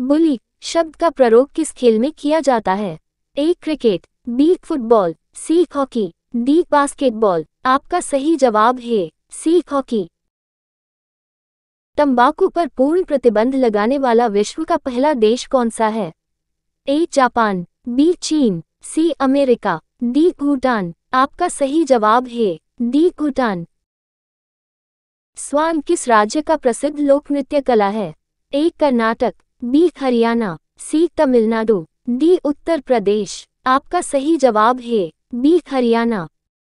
बुली शब्द का प्रयोग किस खेल में किया जाता है A cricket B football C hockey D basketball आपका सही जवाब है सी हॉकी तंबाकू पर पूर्ण प्रतिबंध लगाने वाला विश्व का पहला देश कौन सा है ए जापान बी चीन सी अमेरिका डी भूटान आपका सही जवाब है डी भूटान स्वान किस राज्य का प्रसिद्ध लोक नृत्य कला है A Karnataka B Haryana C Tamil Nadu D Uttar Pradesh आपका सही जवाब है बी हरियाणा